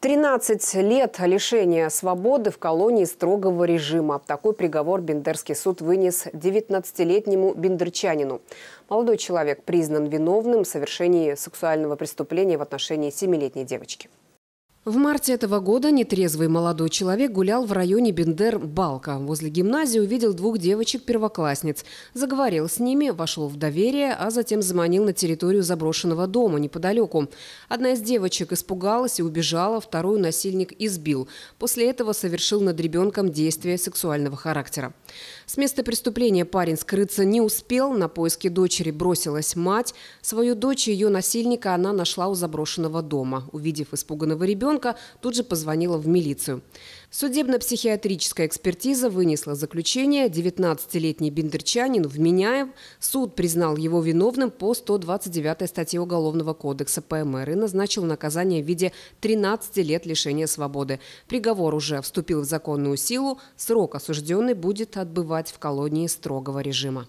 13 лет лишения свободы в колонии строгого режима. Такой приговор Бендерский суд вынес 19-летнему бендерчанину. Молодой человек признан виновным в совершении сексуального преступления в отношении 7-летней девочки. В марте этого года нетрезвый молодой человек гулял в районе Бендер-Балка. Возле гимназии увидел двух девочек-первоклассниц. Заговорил с ними, вошел в доверие, а затем заманил на территорию заброшенного дома неподалеку. Одна из девочек испугалась и убежала, вторую насильник избил. После этого совершил над ребенком действия сексуального характера. С места преступления парень скрыться не успел, на поиски дочери бросилась мать. Свою дочь и ее насильника она нашла у заброшенного дома. Увидев испуганного ребенка, тут же позвонила в милицию. Судебно-психиатрическая экспертиза вынесла заключение 19-летний бендерчанин вменяев. Суд признал его виновным по 129 статье Уголовного кодекса ПМР и назначил наказание в виде 13 лет лишения свободы. Приговор уже вступил в законную силу, срок осужденный будет отбывать в колонии строгого режима.